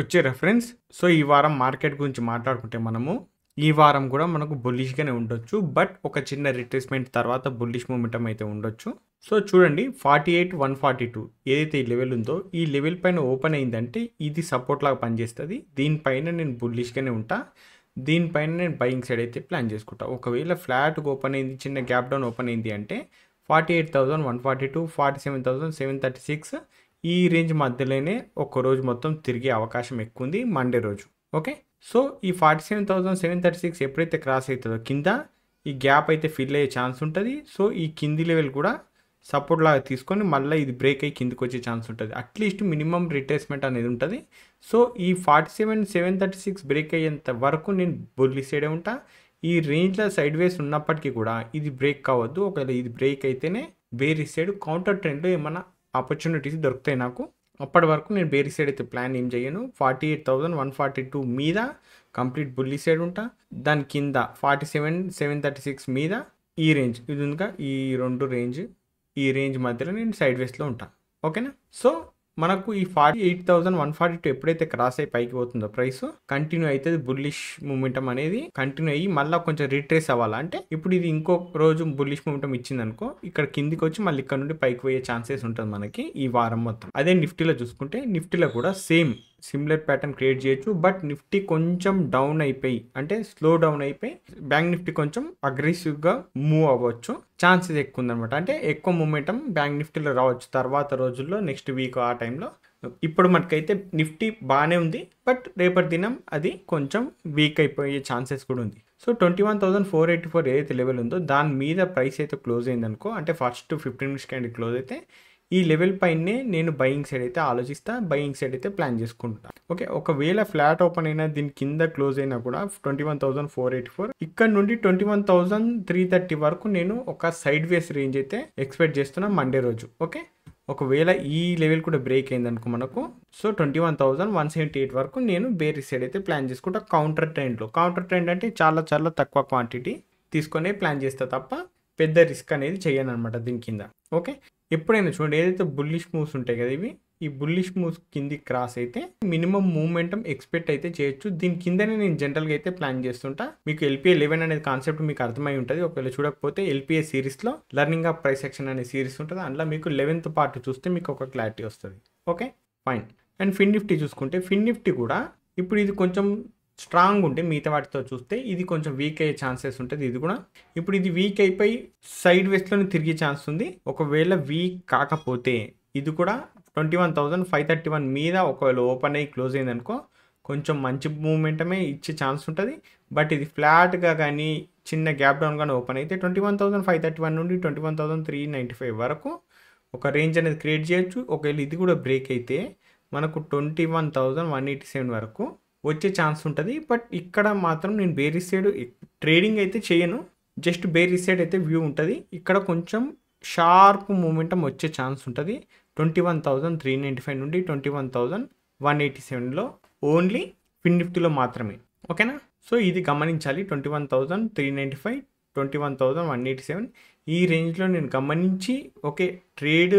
వచ్చే reference so ఈ వారం మార్కెట్ గురించి మాట్లాడుకుంటే మనము ఈ వారం కూడా మనకు బుల్లిష్గానే ఉండొచ్చు బట్ ఒక చిన్న రిట్రేస్మెంట్ తర్వాత బుల్లిష్ మూమెంటం అయితే ఉండొచ్చు సో చూడండి forty eight one forty two ఏదైతే ఈ లెవెల్ ఉందో ఈ లెవెల్ పైన ఓపెన్ అయిందంటే ఇది సపోర్ట్ లాగా పనిచేస్తుంది దీనిపైన నేను బుల్లిష్గానే ఉంటా దీనిపైన నేను బయింగ్ సైడ్ అయితే ప్లాన్ చేసుకుంటా ఒకవేళ ఫ్లాట్ ఓపెన్ అయింది చిన్న గ్యాప్ డౌన్ ఓపెన్ అయింది అంటే forty eight thousand one forty two forty seven thousand seven thirty six ఈ రేంజ్ మధ్యలోనే రోజు మొత్తం తిరిగే అవకాశం ఎక్కువ ఉంది మండే రోజు ఓకే సో ఈ forty seven thousand seven thirty six ఎప్పుడైతే క్రాస్ అవుతుందో కింద ఈ గ్యాప్ అయితే ఫిల్ అయ్యే ఛాన్స్ ఉంటుంది సో ఈ కింది లెవెల్ కూడా సపోర్ట్ లాగా తీసుకొని మళ్ళీ ఇది బ్రేక్ అయ్యి కిందికి వచ్చే ఛాన్స్ ఉంటుంది అట్లీస్ట్ మినిమం రిటేస్మెంట్ అనేది ఉంటుంది సో ఈ forty seven seven thirty six break అయ్యేంత వరకు నేను బొల్లి సైడే ఉంటా ఈ రేంజ్లో సైడ్ వేస్ ఉన్నప్పటికీ కూడా ఇది బ్రేక్ కావద్దు ఒకవేళ ఇది బ్రేక్ అయితేనే వేరే సైడ్ కౌంటర్ ట్రెండ్లో ఏమైనా ఆపర్చునిటీస్ దొరుకుతాయి నాకు అప్పటి వరకు నేను బేరీ సైడ్ అయితే ప్లాన్ ఏం చేయను forty eight thousand one forty two మీద కంప్లీట్ బుల్లీ సైడ్ ఉంటా దాని కింద forty seven seven thirty six మీద ఈ రేంజ్ ఇది ఉందిగా ఈ రెండు రేంజ్ ఈ రేంజ్ మధ్యలో నేను సైడ్ వేస్ట్లో ఉంటాను ఓకేనా సో మనకు ఈ forty eight thousand one forty two ఎప్పుడైతే క్రాస్ అయ్యి పైకి పోతుందో ప్రైస్ కంటిన్యూ అయితే బుల్లిష్ మూమెంటం అనేది కంటిన్యూ అయ్యి మళ్ళీ కొంచెం రీట్రేస్ అవ్వాలా అంటే ఇప్పుడు ఇది ఇంకో రోజు బుల్లిష్ మూమెంటం ఇచ్చింది అనుకో ఇక్కడ కిందికి వచ్చి మళ్ళీ ఇక్కడ నుండి పైకి పోయే ఛాన్సెస్ ఉంటుంది మనకి ఈ వారం మొత్తం అదే నిఫ్టీలో చూసుకుంటే నిఫ్టీలో కూడా సేమ్ సిమిలర్ ప్యాటర్న్ క్రియేట్ చేయొచ్చు బట్ నిఫ్టీ కొంచెం డౌన్ అయిపోయి అంటే స్లో డౌన్ అయిపోయి బ్యాంక్ నిఫ్టీ కొంచెం అగ్రెసివ్గా మూవ్ అవ్వచ్చు ఛాన్సెస్ ఎక్కువ ఉందనమాట అంటే ఎక్కువ మూమెంటం బ్యాంక్ నిఫ్టీలో రావచ్చు తర్వాత రోజుల్లో నెక్స్ట్ వీక్ ఆ టైంలో ఇప్పుడు మనకైతే నిఫ్టీ బాగానే ఉంది బట్ రేపటి దినం అది కొంచెం వీక్ అయిపోయే ఛాన్సెస్ కూడా ఉంది so twenty one thousand four eighty four ఏదైతే లెవెల్ ఉందో దాని మీద ప్రైస్ అయితే క్లోజ్ అయిందనుకో అంటే first fifteen minutes candle close అయితే ఈ లెవెల్ పైనే నేను బయింగ్ సైడ్ అయితే ఆలోచిస్తా బయింగ్ సైడ్ అయితే ప్లాన్ చేసుకుంటా ఓకే ఒకవేళ ఫ్లాట్ ఓపెన్ అయినా దీని కింద క్లోజ్ అయినా కూడా twenty one thousand four eighty four ఇక్కడ నుండి twenty one thousand three thirty వరకు నేను ఒక సైడ్ వేస్ రేంజ్ అయితే ఎక్స్పెక్ట్ చేస్తున్నా మండే రోజు ఓకే ఒకవేళ ఈ లెవెల్ కూడా బ్రేక్ అయింది అనుకో మనకు so twenty one thousand one seventy eight వరకు నేను బేరీ సైడ్ అయితే ప్లాన్ చేసుకుంటా కౌంటర్ ట్రెండ్లో కౌంటర్ ట్రెండ్ అంటే చాలా చాలా తక్కువ క్వాంటిటీ తీసుకొని ప్లాన్ చేస్తా తప్ప పెద్ద రిస్క్ అనేది చేయను అనమాట దీని కింద ఓకే ఎప్పుడైనా చూడండి ఏదైతే బుల్లిష్ మూవ్స్ ఉంటాయి కదా ఇవి ఈ బుల్లిష్ మూవ్స్ కింది క్రాస్ అయితే మినిమం మూమెంటం ఎక్స్పెక్ట్ అయితే చేయొచ్చు దీని కిందనే నేను జనరల్గా అయితే ప్లాన్ చేస్తుంటా మీకు ఎల్పీఏ లెవెన్ అనేది కాన్సెప్ట్ మీకు అర్థమై ఉంటుంది ఒకవేళ చూడకపోతే ఎల్పీఏ సిరీస్లో లర్నింగ్ ఆఫ్ ప్రైస్ సెక్షన్ అనే సిరీస్ ఉంటుంది అందులో మీకు లెవెన్త్ పార్ట్ చూస్తే మీకు ఒక క్లారిటీ వస్తుంది okay fine and fin Nifty చూసుకుంటే ఫిన్ నిఫ్టీ కూడా ఇప్పుడు ఇది కొంచెం స్ట్రాంగ్ ఉంటే మిగతా వాటితో చూస్తే ఇది కొంచెం వీక్ అయ్యే ఛాన్సెస్ ఉంటుంది ఇది కూడా ఇప్పుడు ఇది వీక్ అయిపోయి సైడ్ వేస్ట్లోనే తిరిగే ఛాన్స్ ఉంది ఒకవేళ వీక్ కాకపోతే ఇది కూడా twenty one thousand five thirty one మీద ఒకవేళ ఓపెన్ అయ్యి క్లోజ్ అయిందనుకో కొంచెం మంచి మూమెంటమే ఇచ్చే ఛాన్స్ ఉంటుంది బట్ ఇది ఫ్లాట్గా కానీ చిన్న గ్యాప్ డౌన్ కానీ ఓపెన్ అయితే twenty one thousand five thirty one నుండి twenty one thousand three ninety five వరకు ఒక రేంజ్ అనేది క్రియేట్ చేయొచ్చు ఒకవేళ ఇది కూడా బ్రేక్ అయితే మనకు twenty one thousand one eighty seven వరకు వచ్చే ఛాన్స్ ఉంటుంది బట్ ఇక్కడ మాత్రం నేను బేరీ సైడ్ ట్రేడింగ్ అయితే చేయను జస్ట్ బేరీ సైడ్ అయితే వ్యూ ఉంటుంది ఇక్కడ కొంచెం షార్ప్ మూమెంటం వచ్చే ఛాన్స్ ఉంటుంది twenty one thousand three ninety five నుండి ట్వంటీ వన్ వన్ ఎయిటీ సెవెన్లో ఓన్లీ ఫిన్ నిఫ్టీలో మాత్రమే ఓకేనా సో ఇది గమనించాలి twenty one thousand three ninety five twenty one one eighty seven ఈ రేంజ్లో నేను గమనించి ఓకే ట్రేడ్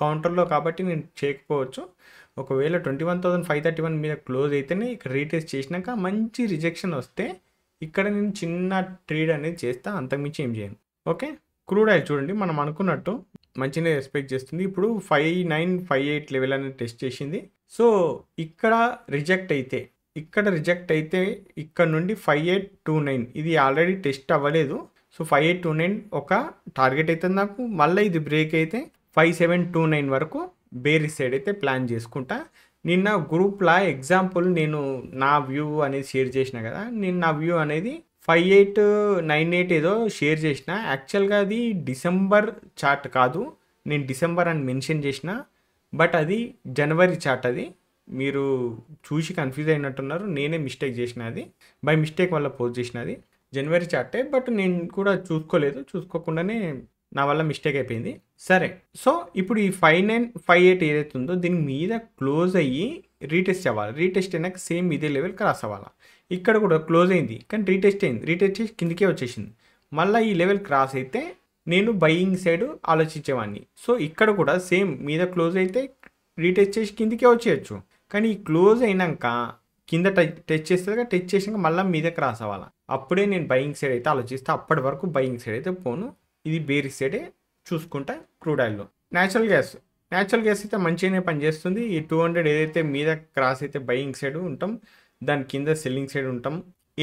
కౌంటర్లో కాబట్టి నేను చేయకపోవచ్చు ఒకవేళ twenty one thousand five thirty one మీద క్లోజ్ అయితేనే ఇక్కడ రీటెస్ట్ చేసినాక మంచి రిజెక్షన్ వస్తే ఇక్కడ నేను చిన్న ట్రేడ్ అనేది చేస్తా అంతకుమించి ఏం చేయను ఓకే క్రూడ్ ఆయిల్ చూడండి మనం అనుకున్నట్టు మంచినే రెస్పెక్ట్ చేస్తుంది ఇప్పుడు five nine five eight level అనేది టెస్ట్ చేసింది సో ఇక్కడ రిజెక్ట్ అయితే ఇక్కడ రిజెక్ట్ అయితే ఇక్కడ నుండి ఫైవ్ ఎయిట్ టూ నైన్ ఇది ఆల్రెడీ టెస్ట్ అవ్వలేదు so five eight two nine ఒక టార్గెట్ అయితే నాకు మళ్ళీ ఇది బ్రేక్ అయితే ఫైవ్ సెవెన్ టూ నైన్ వరకు బేరీ సైడ్ అయితే ప్లాన్ చేసుకుంటా నిన్న గ్రూప్లా ఎగ్జాంపుల్ నేను నా వ్యూ అనేది షేర్ చేసిన కదా నేను నా వ్యూ అనేది ఫైవ్ ఎయిట్ నైన్ ఎయిట్ ఏదో షేర్ చేసిన యాక్చువల్గా అది డిసెంబర్ చార్ట్ కాదు నేను డిసెంబర్ అని మెన్షన్ చేసిన బట్ అది జనవరి చార్ట్ అది మీరు చూసి కన్ఫ్యూజ్ అయినట్టున్నారు నేనే మిస్టేక్ చేసిన అది బై మిస్టేక్ వల్ల పోస్ట్ చేసినది జనవరి చార్టే బట్ నేను కూడా చూసుకోలేదు చూసుకోకుండానే నా వల్ల మిస్టేక్ అయిపోయింది సరే సో ఇప్పుడు ఈ ఫైవ్ నైన్ ఫైవ్ ఎయిట్ ఏదైతే ఉందో దీని మీద క్లోజ్ అయ్యి రీటెస్ట్ అవ్వాలి రీటెస్ట్ అయినాక సేమ్ ఇదే లెవెల్ క్రాస్ అవ్వాలి ఇక్కడ కూడా క్లోజ్ అయింది కానీ రీటెస్ట్ అయింది రీటెస్ట్ చేసి కిందికే వచ్చేసింది మళ్ళీ ఈ లెవెల్ క్రాస్ అయితే నేను బయింగ్ సైడ్ ఆలోచించేవాడిని సో ఇక్కడ కూడా సేమ్ మీద క్లోజ్ అయితే రీటెస్ట్ చేసి కిందికే వచ్చేయచ్చు కానీ ఈ క్లోజ్ అయినాక కింద టచ్ చేస్తే టచ్ చేసినాక మళ్ళీ మీద క్రాస్ అవ్వాలి అప్పుడే నేను బయింగ్ సైడ్ అయితే ఆలోచిస్తే అప్పటి వరకు బయింగ్ సైడ్ అయితే పోను ఇది బేరి సైడే చూసుకుంటా క్రూడ్ ఆయిల్లో న్యాచురల్ గ్యాస్ న్యాచురల్ గ్యాస్ అయితే మంచిగానే పనిచేస్తుంది ఈ టూ హండ్రెడ్ ఏదైతే మీద క్రాస్ అయితే బయింగ్ సైడ్ ఉంటాం దాని కింద సెల్లింగ్ సైడ్ ఉంటాం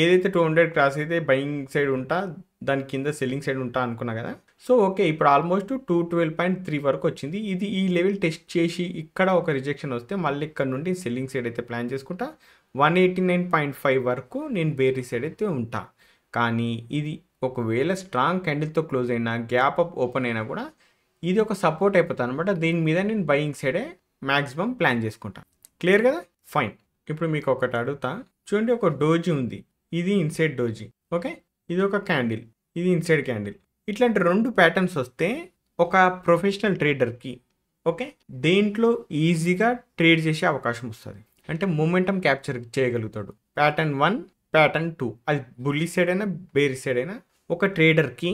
ఏదైతే టూ హండ్రెడ్ క్రాస్ అయితే బయింగ్ సైడ్ ఉంటా దాని కింద సెల్లింగ్ సైడ్ ఉంటా అనుకున్నా కదా సో ఓకే ఇప్పుడు almost two twelve point three వరకు వచ్చింది ఇది ఈ లెవెల్ టెస్ట్ చేసి ఇక్కడ ఒక రిజెక్షన్ వస్తే మళ్ళీ ఇక్కడ నుండి సెల్లింగ్ సైడ్ అయితే ప్లాన్ చేసుకుంటా one eighty nine point five వరకు నేను బేరీ సైడ్ అయితే ఉంటా కానీ ఇది ఒకవేళ స్ట్రాంగ్ క్యాండిల్తో క్లోజ్ అయినా గ్యాప్ అప్ ఓపెన్ అయినా కూడా ఇది ఒక సపోర్ట్ అయిపోతుంది అనమాట దీని మీద నేను బయింగ్ సైడే మ్యాక్సిమం ప్లాన్ చేసుకుంటాను క్లియర్ కదా ఫైన్ ఇప్పుడు మీకు ఒకటి అడుగుతా చూడండి ఒక డోజీ ఉంది ఇది ఇన్సైడ్ డోజీ ఓకే ఇది ఒక క్యాండిల్ ఇది ఇన్సైడ్ క్యాండిల్ ఇట్లాంటి రెండు ప్యాటర్న్స్ వస్తే ఒక ప్రొఫెషనల్ ట్రేడర్కి ఓకే దేంట్లో ఈజీగా ట్రేడ్ చేసే అవకాశం వస్తుంది అంటే మూమెంటం క్యాప్చర్ చేయగలుగుతాడు ప్యాటర్న్ వన్ ప్యాటర్న్ టూ అది బుల్లి సైడ్ అయినా బేరీ సైడ్ అయినా ఒక ట్రేడర్కి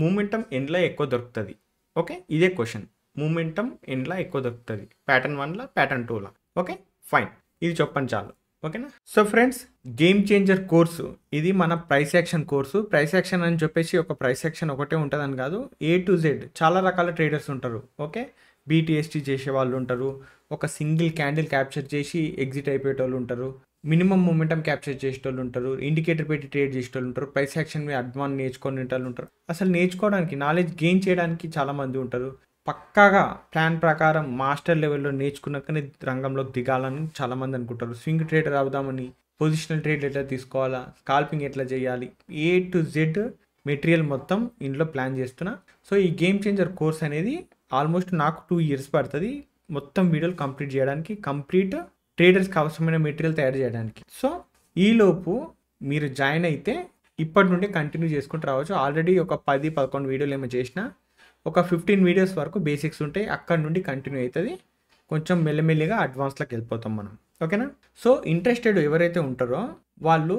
మూమెంటం ఎండ్లో ఎక్కువ దొరుకుతుంది ఓకే ఇదే క్వశ్చన్ మూమెంటం ఎండ్లా ఎక్కువ దొరుకుతుంది ప్యాటర్న్ వన్లా ప్యాటర్న్ టూలా ఓకే ఫైన్ ఇది చెప్పండి చాలు ఓకేనా so friends game changer course ఇది మన price action course price action అని చెప్పేసి ఒక ప్రైస్ యాక్షన్ ఒకటే ఉంటుందని కాదు ఏ టు జెడ్ చాలా రకాల ట్రేడర్స్ ఉంటారు ఓకే బీటీఎస్టీ చేసే వాళ్ళు ఉంటారు ఒక సింగిల్ క్యాండిల్ క్యాప్చర్ చేసి ఎగ్జిట్ అయిపోయేటోళ్ళు ఉంటారు మినిమం మూమెంటమ్ క్యాప్చర్ చేసేటోళ్ళు ఉంటారు ఇండికేటర్ పెట్టి ట్రేడ్ చేసేటోళ్ళు ఉంటారు ప్రైస్ యాక్షన్ మీద అడ్వాన్ నేర్చుకొని వాళ్ళు ఉంటారు అసలు నేర్చుకోవడానికి నాలెడ్జ్ గెయిన్ చేయడానికి చాలామంది ఉంటారు పక్కాగా ప్లాన్ ప్రకారం మాస్టర్ లెవెల్లో నేర్చుకున్నాకనే రంగంలోకి దిగాలని చాలామంది అనుకుంటారు స్వింగ్ ట్రేడర్ అవుదామని పొజిషనల్ ట్రేడ్ ఎట్లా తీసుకోవాలా స్కాల్పింగ్ ఎట్లా చేయాలి ఏ టు జెడ్ మెటీరియల్ మొత్తం ఇంట్లో ప్లాన్ చేస్తున్నా సో ఈ గేమ్ చేంజర్ కోర్స్ అనేది ఆల్మోస్ట్ నాకు టూ ఇయర్స్ పడుతుంది మొత్తం వీడియోలు కంప్లీట్ చేయడానికి కంప్లీట్ ట్రేడర్స్కి అవసరమైన మెటీరియల్ తయారు చేయడానికి సో ఈలోపు మీరు జాయిన్ అయితే ఇప్పటి నుండి కంటిన్యూ చేసుకుంటూ రావచ్చు ఆల్రెడీ ఒక పది పదకొండు వీడియోలు ఏమో చేసిన ఒక ఫిఫ్టీన్ వీడియోస్ వరకు బేసిక్స్ ఉంటాయి అక్కడ నుండి కంటిన్యూ అవుతుంది కొంచెం మెల్లమెల్లిగా అడ్వాన్స్లోకి వెళ్ళిపోతాం మనం ఓకేనా సో ఇంట్రెస్టెడ్ ఎవరైతే ఉంటారో వాళ్ళు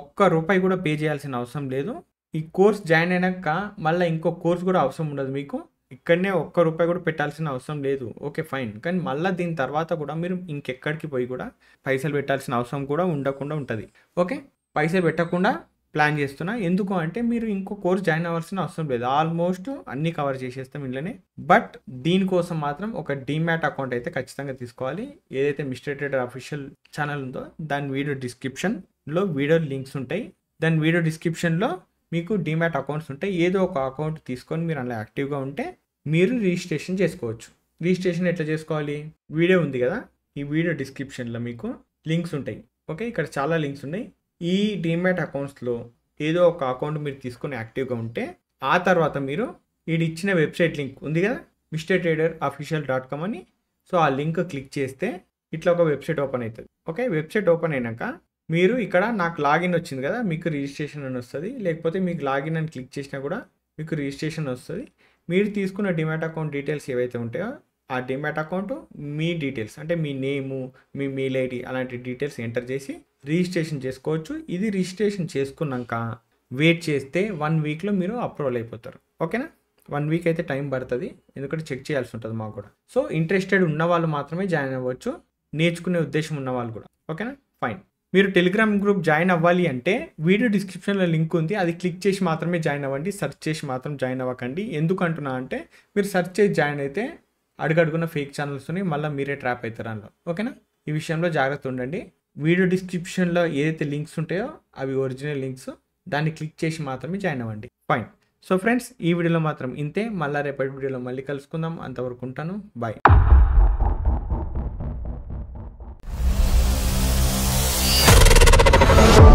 ఒక్క రూపాయి కూడా పే చేయాల్సిన అవసరం లేదు ఈ కోర్స్ జాయిన్ అయినాక మళ్ళీ ఇంకో కోర్స్ కూడా అవసరం ఉండదు మీకు ఇక్కడనే ఒక్క రూపాయి కూడా పెట్టాల్సిన అవసరం లేదు ఓకే ఫైన్ కానీ మళ్ళీ దీని తర్వాత కూడా మీరు ఇంకెక్కడికి పోయి కూడా పైసలు పెట్టాల్సిన అవసరం కూడా ఉండకుండా ఉంటుంది ఓకే పైసలు పెట్టకుండా ప్లాన్ చేస్తున్నా ఎందుకు అంటే మీరు ఇంకో కోర్స్ జాయిన్ అవ్వాల్సిన అవసరం లేదు ఆల్మోస్ట్ అన్ని కవర్ చేసేస్తాం ఇంట్లోనే బట్ దీనికోసం మాత్రం ఒక డీమ్యాట్ అకౌంట్ అయితే ఖచ్చితంగా తీసుకోవాలి ఏదైతే మిస్టర్ ట్రేడర్ అఫీషియల్ ఛానల్ ఉందో దాని వీడియో డిస్క్రిప్షన్లో వీడియో లింక్స్ ఉంటాయి దాని వీడియో డిస్క్రిప్షన్లో మీకు డిమాట్ అకౌంట్స్ ఉంటే ఏదో ఒక అకౌంట్ తీసుకొని మీరు అలా యాక్టివ్గా ఉంటే మీరు రిజిస్ట్రేషన్ చేసుకోవచ్చు రిజిస్ట్రేషన్ ఎట్లా చేసుకోవాలి వీడియో ఉంది కదా ఈ వీడియో డిస్క్రిప్షన్లో మీకు లింక్స్ ఉంటాయి ఓకే ఇక్కడ చాలా లింక్స్ ఉన్నాయి ఈ డిమాట్ అకౌంట్స్లో ఏదో ఒక అకౌంట్ మీరు తీసుకొని యాక్టివ్గా ఉంటే ఆ తర్వాత మీరు వీడి ఇచ్చిన వెబ్సైట్ లింక్ ఉంది కదా mister trader official dot com అని సో ఆ లింక్ క్లిక్ చేస్తే ఇట్లా ఒక వెబ్సైట్ ఓపెన్ అవుతుంది ఓకే వెబ్సైట్ ఓపెన్ అయినాక మీరు ఇక్కడ నాకు లాగిన్ వచ్చింది కదా మీకు రిజిస్ట్రేషన్ అని వస్తుంది లేకపోతే మీకు లాగిన్ అని క్లిక్ చేసినా కూడా మీకు రిజిస్ట్రేషన్ వస్తుంది మీరు తీసుకున్న డిమాట్ అకౌంట్ డీటెయిల్స్ ఏవైతే ఉంటాయో ఆ డిమాట్ అకౌంట్ మీ డీటెయిల్స్ అంటే మీ నేము మీ మెయిల్ ఐడి అలాంటి డీటెయిల్స్ ఎంటర్ చేసి రిజిస్ట్రేషన్ చేసుకోవచ్చు ఇది రిజిస్ట్రేషన్ చేసుకున్నాక వెయిట్ చేస్తే వన్ వీక్లో మీరు అప్రూవల్ అయిపోతారు ఓకేనా వన్ వీక్ అయితే టైం పడుతుంది ఎందుకంటే చెక్ చేయాల్సి ఉంటుంది మాకు కూడా సో ఇంట్రెస్టెడ్ ఉన్న వాళ్ళు మాత్రమే జాయిన్ అవ్వచ్చు నేర్చుకునే ఉద్దేశం ఉన్న వాళ్ళు కూడా ఓకేనా ఫైన్ మీరు టెలిగ్రామ్ గ్రూప్ జాయిన్ అవ్వాలి అంటే వీడియో డిస్క్రిప్షన్లో లింక్ ఉంది అది క్లిక్ చేసి మాత్రమే జాయిన్ అవ్వండి సెర్చ్ చేసి మాత్రం జాయిన్ అవ్వకండి ఎందుకంటున్నా అంటే మీరు సర్చ్ చేసి జాయిన్ అయితే అడుగడుగున్న ఫేక్ ఛానల్స్ ఉన్నాయి మళ్ళీ మీరే ట్రాప్ అవుతారు అందులో ఓకేనా ఈ విషయంలో జాగ్రత్త ఉండండి వీడియో డిస్క్రిప్షన్లో ఏదైతే లింక్స్ ఉంటాయో అవి ఒరిజినల్ లింక్స్ దాన్ని క్లిక్ చేసి మాత్రమే జాయిన్ అవ్వండి ఫైన్ సో ఫ్రెండ్స్ ఈ వీడియోలో మాత్రం ఇంతే మళ్ళీ రేపటి వీడియోలో మళ్ళీ కలుసుకుందాం అంతవరకు ఉంటాను బాయ్ Thank